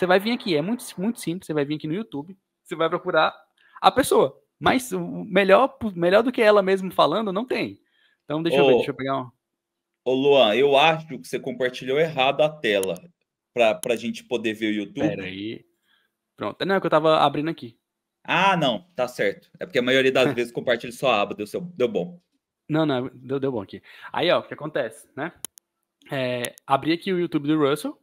Você vai vir aqui, é muito, muito simples, você vai vir aqui no YouTube, você vai procurar a pessoa. Mas melhor, melhor do que ela mesmo falando, não tem. Então deixa eu ver, deixa eu pegar um. Ô Luan, eu acho que você compartilhou errado a tela para a gente poder ver o YouTube. Peraí. Pronto. Não, é que eu tava abrindo aqui. Ah, não, tá certo. É porque a maioria das vezes compartilha só a aba, deu, seu, deu bom. Não, não, deu, deu bom aqui. Aí, ó, o que acontece, né? É, abri aqui o YouTube do Russell,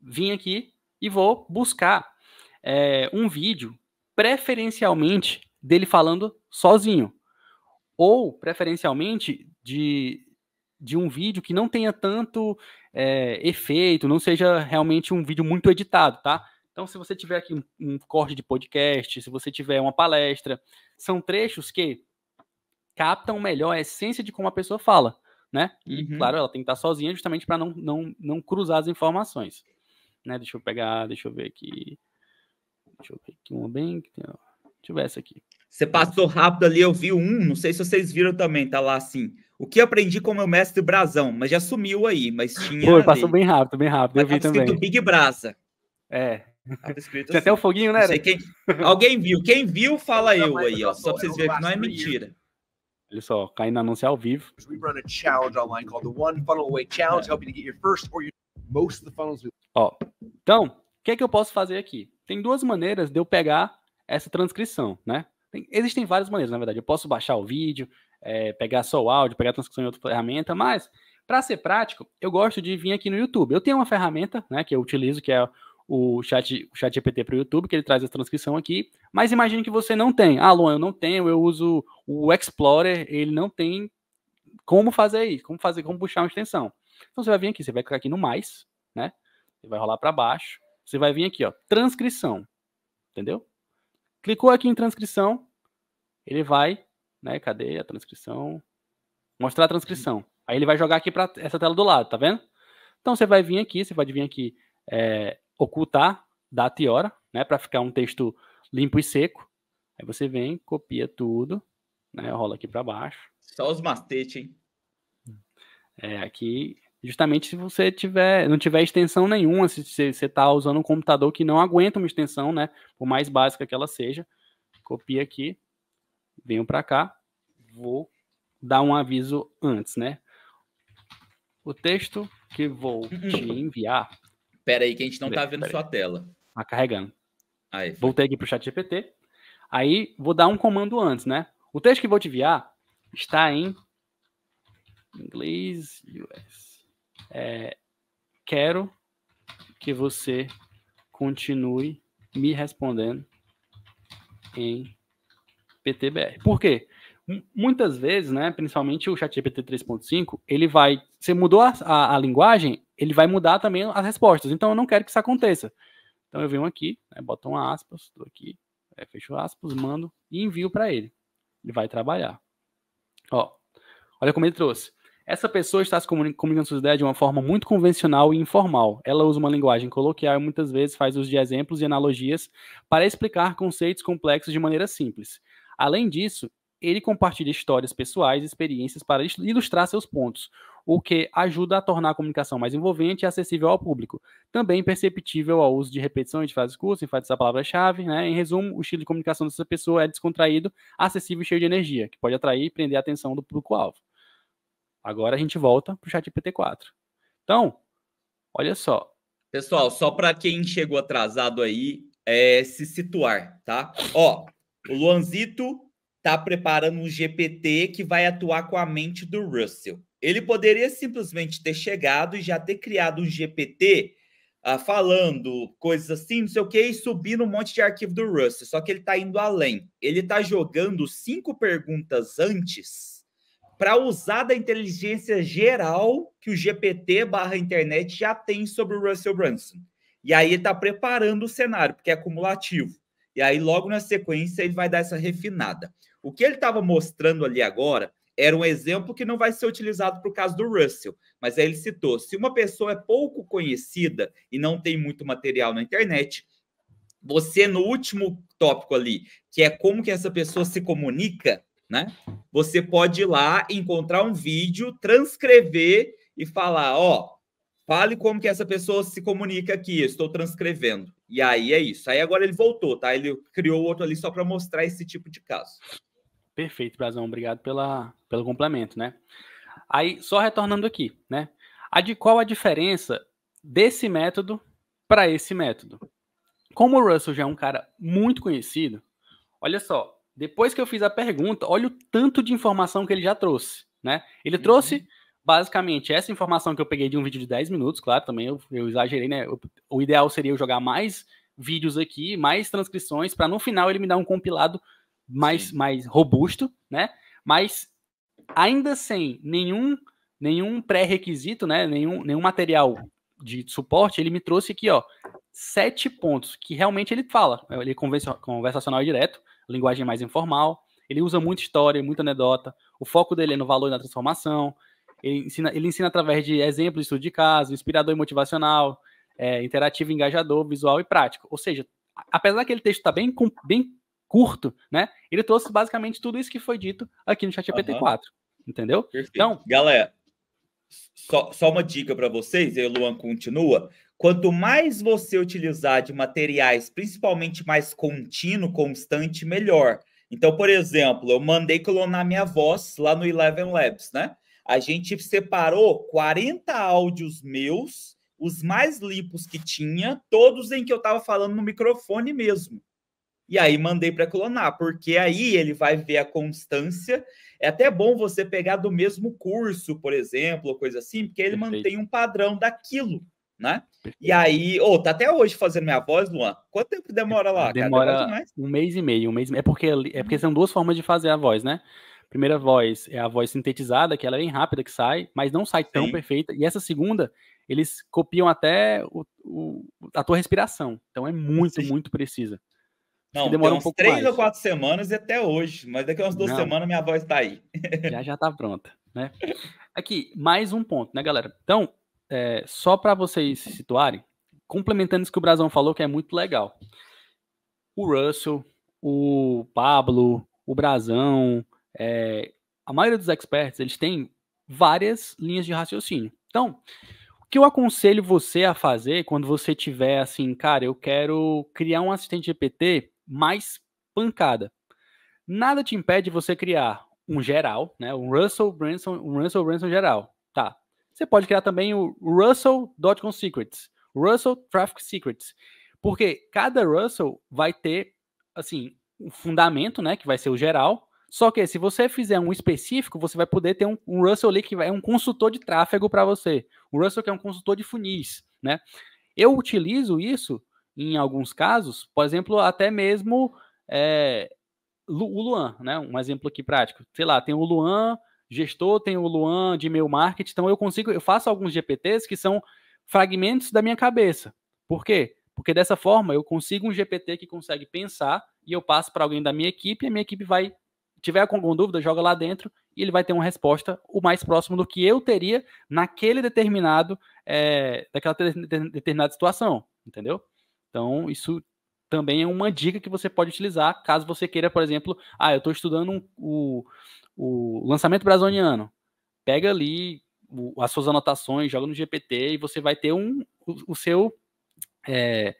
vim aqui, e vou buscar é, um vídeo, preferencialmente dele falando sozinho, ou preferencialmente de, de um vídeo que não tenha tanto é, efeito, não seja realmente um vídeo muito editado, tá? Então, se você tiver aqui um, um corte de podcast, se você tiver uma palestra, são trechos que captam melhor a essência de como a pessoa fala, né? E, uhum. claro, ela tem que estar sozinha justamente para não, não, não cruzar as informações. Né? Deixa eu pegar, deixa eu ver aqui. Deixa eu ver aqui uma bem. Deixa eu ver essa aqui. Você passou rápido ali, eu vi um, não sei se vocês viram também, tá lá assim. O que aprendi com meu mestre Brasão, mas já sumiu aí, mas tinha. Foi, passou bem rápido, bem rápido. Mas eu vi escrito também. Big Brasa. É. escrito Tinha assim. até o um foguinho, né, né? Quem... Alguém viu. Quem viu, fala eu aí, ó. Só pra vocês verem que não é mentira. Olha só, caindo anúncio ao vivo. We run a challenge online called the One Funnel Away Challenge, é. helping get your first or your most of the funnels. Ó, então, o que é que eu posso fazer aqui? Tem duas maneiras de eu pegar essa transcrição, né? Tem, existem várias maneiras, na verdade. Eu posso baixar o vídeo, é, pegar só o áudio, pegar a transcrição em outra ferramenta, mas para ser prático, eu gosto de vir aqui no YouTube. Eu tenho uma ferramenta, né, que eu utilizo, que é o chat, o chat GPT para o YouTube, que ele traz a transcrição aqui. Mas imagine que você não tem. Ah, Luan, eu não tenho, eu uso o Explorer, ele não tem como fazer isso, como fazer, como puxar uma extensão. Então você vai vir aqui, você vai clicar aqui no mais, né? Você vai rolar para baixo. Você vai vir aqui, ó, transcrição. Entendeu? Clicou aqui em transcrição, ele vai, né? Cadê a transcrição? Mostrar a transcrição. Aí ele vai jogar aqui para essa tela do lado, tá vendo? Então você vai vir aqui, você pode vir aqui é, ocultar data e hora, né? Para ficar um texto limpo e seco. Aí você vem, copia tudo, né? Rola aqui para baixo. Só os mastetes, hein? É, aqui Justamente se você tiver, não tiver extensão nenhuma, se você está usando um computador que não aguenta uma extensão, né? Por mais básica que ela seja. Copia aqui, venho para cá, vou dar um aviso antes, né? O texto que vou te uhum. enviar. Pera aí, que a gente não está vendo sua tela. Tá carregando. Aí, foi. Voltei aqui para o chat GPT. Aí vou dar um comando antes, né? O texto que vou te enviar está em inglês US é, quero que você continue me respondendo em PTBR. Por quê? Muitas vezes, né, principalmente o ChatGPT 3.5, ele vai. Você mudou a, a, a, linguagem, ele vai mudar também as respostas. Então eu não quero que isso aconteça. Então eu venho aqui, né, boto aspas, estou aqui, é, fecho aspas, mando e envio para ele. Ele vai trabalhar. Ó, olha como ele trouxe. Essa pessoa está se comunicando suas ideias de uma forma muito convencional e informal. Ela usa uma linguagem coloquial e muitas vezes faz uso de exemplos e analogias para explicar conceitos complexos de maneira simples. Além disso, ele compartilha histórias pessoais e experiências para ilustrar seus pontos, o que ajuda a tornar a comunicação mais envolvente e acessível ao público. Também perceptível ao uso de repetições de frases curtas, enfatizar a palavra-chave. Né? Em resumo, o estilo de comunicação dessa pessoa é descontraído, acessível e cheio de energia, que pode atrair e prender a atenção do público-alvo. Agora a gente volta para o chat GPT-4. Então, olha só. Pessoal, só para quem chegou atrasado aí, é, se situar, tá? Ó, o Luanzito tá preparando um GPT que vai atuar com a mente do Russell. Ele poderia simplesmente ter chegado e já ter criado um GPT ah, falando coisas assim, não sei o que, e subindo um monte de arquivo do Russell. Só que ele está indo além. Ele está jogando cinco perguntas antes para usar da inteligência geral que o GPT barra internet já tem sobre o Russell Brunson. E aí ele está preparando o cenário, porque é acumulativo E aí, logo na sequência, ele vai dar essa refinada. O que ele estava mostrando ali agora era um exemplo que não vai ser utilizado para o caso do Russell, mas aí ele citou: se uma pessoa é pouco conhecida e não tem muito material na internet, você, no último tópico ali, que é como que essa pessoa se comunica, né? Você pode ir lá, encontrar um vídeo, transcrever e falar, ó, fale como que essa pessoa se comunica aqui, eu estou transcrevendo. E aí é isso. Aí agora ele voltou, tá? Ele criou outro ali só para mostrar esse tipo de caso. Perfeito, Brasão. Obrigado pela, pelo complemento, né? Aí, só retornando aqui, né? A de qual a diferença desse método para esse método? Como o Russell já é um cara muito conhecido, olha só, depois que eu fiz a pergunta, olha o tanto de informação que ele já trouxe, né? Ele uhum. trouxe basicamente essa informação que eu peguei de um vídeo de 10 minutos, claro, também eu, eu exagerei, né? o ideal seria eu jogar mais vídeos aqui, mais transcrições, para no final ele me dar um compilado mais, mais robusto, né? Mas ainda sem nenhum nenhum pré-requisito, né? Nenhum, nenhum material de suporte, ele me trouxe aqui, ó, sete pontos que realmente ele fala. Né? Ele é conversa conversacional direto linguagem mais informal. Ele usa muita história, muita anedota. O foco dele é no valor e na transformação. Ele ensina, ele ensina através de exemplos, de estudo de caso, inspirador e motivacional, é, interativo, engajador, visual e prático. Ou seja, apesar daquele texto estar tá bem, bem curto, né? Ele trouxe basicamente tudo isso que foi dito aqui no ChatGPT uhum. 4. Entendeu? Perfeito. Então, galera, só, só uma dica para vocês, e o Luan continua. Quanto mais você utilizar de materiais, principalmente mais contínuo, constante, melhor. Então, por exemplo, eu mandei clonar minha voz lá no Eleven Labs, né? A gente separou 40 áudios meus, os mais limpos que tinha, todos em que eu estava falando no microfone mesmo e aí mandei para clonar, porque aí ele vai ver a constância. É até bom você pegar do mesmo curso, por exemplo, ou coisa assim, porque ele Perfeito. mantém um padrão daquilo, né? Perfeito. E aí, ou oh, tá até hoje fazendo minha voz, Luan. Quanto tempo demora lá? Demora cara? um mês e meio, um mês e meio. É porque, é porque são duas formas de fazer a voz, né? Primeira voz é a voz sintetizada, que ela é bem rápida que sai, mas não sai tão perfeita. E essa segunda, eles copiam até o, o, a tua respiração. Então é muito, Sim. muito precisa. Não, demora um pouco três mais. ou quatro semanas e até hoje, mas daqui a umas duas Não. semanas minha voz tá aí. já já tá pronta, né? Aqui, mais um ponto, né, galera? Então, é, só para vocês se situarem, complementando isso que o Brasão falou, que é muito legal. O Russell, o Pablo, o Brasão, é, a maioria dos experts, eles têm várias linhas de raciocínio. Então, o que eu aconselho você a fazer quando você tiver assim, cara, eu quero criar um assistente GPT mais pancada. Nada te impede você criar um geral, né? Um Russell Branson, um Russell Branson geral. Tá. Você pode criar também o Russell.com Secrets, Russell Traffic Secrets. Porque cada Russell vai ter assim, um fundamento, né, que vai ser o geral. Só que se você fizer um específico, você vai poder ter um, um Russell ali que é um consultor de tráfego para você. O Russell que é um consultor de funis, né? Eu utilizo isso em alguns casos, por exemplo, até mesmo é, o Luan, né? Um exemplo aqui prático. Sei lá, tem o Luan gestor, tem o Luan de meu marketing, então eu consigo, eu faço alguns GPTs que são fragmentos da minha cabeça. Por quê? Porque dessa forma eu consigo um GPT que consegue pensar e eu passo para alguém da minha equipe, e a minha equipe vai tiver com alguma dúvida, joga lá dentro e ele vai ter uma resposta o mais próximo do que eu teria naquele determinado, é, daquela determinada situação, entendeu? Então, isso também é uma dica que você pode utilizar caso você queira, por exemplo, ah, eu estou estudando um, o, o lançamento brasoniano. Pega ali o, as suas anotações, joga no GPT e você vai ter um, o, o seu é,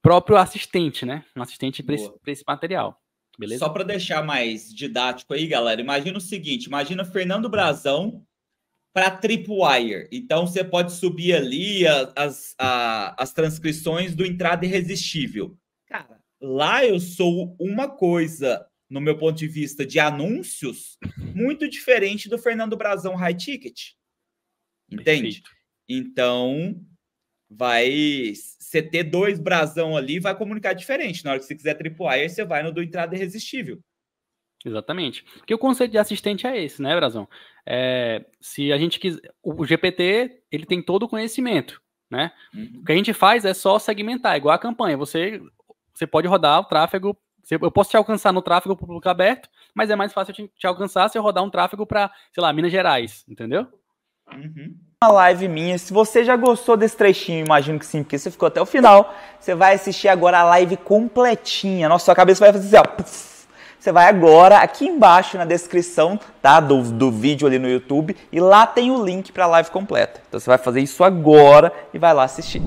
próprio assistente, né? Um assistente para esse, esse material. Beleza? Só para deixar mais didático aí, galera, imagina o seguinte: imagina Fernando Brazão para tripwire. Então você pode subir ali as, as, a, as transcrições do entrada irresistível. Cara, lá eu sou uma coisa, no meu ponto de vista, de anúncios, muito diferente do Fernando Brazão High Ticket. Entende? Perfeito. Então vai você ter dois brasão ali vai comunicar diferente. Na hora que você quiser tripwire, você vai no do entrada irresistível. Exatamente. Porque o conceito de assistente é esse, né, Brazão? É, se a gente quiser. O GPT, ele tem todo o conhecimento, né? Uhum. O que a gente faz é só segmentar, igual a campanha. Você, você pode rodar o tráfego. Eu posso te alcançar no tráfego público aberto, mas é mais fácil te, te alcançar se eu rodar um tráfego para, sei lá, Minas Gerais, entendeu? Uhum. Uma live minha. Se você já gostou desse trechinho, imagino que sim, porque você ficou até o final. Você vai assistir agora a live completinha. Nossa, sua cabeça vai fazer assim, ó você vai agora aqui embaixo na descrição tá, do, do vídeo ali no YouTube e lá tem o link para a live completa. Então você vai fazer isso agora e vai lá assistir.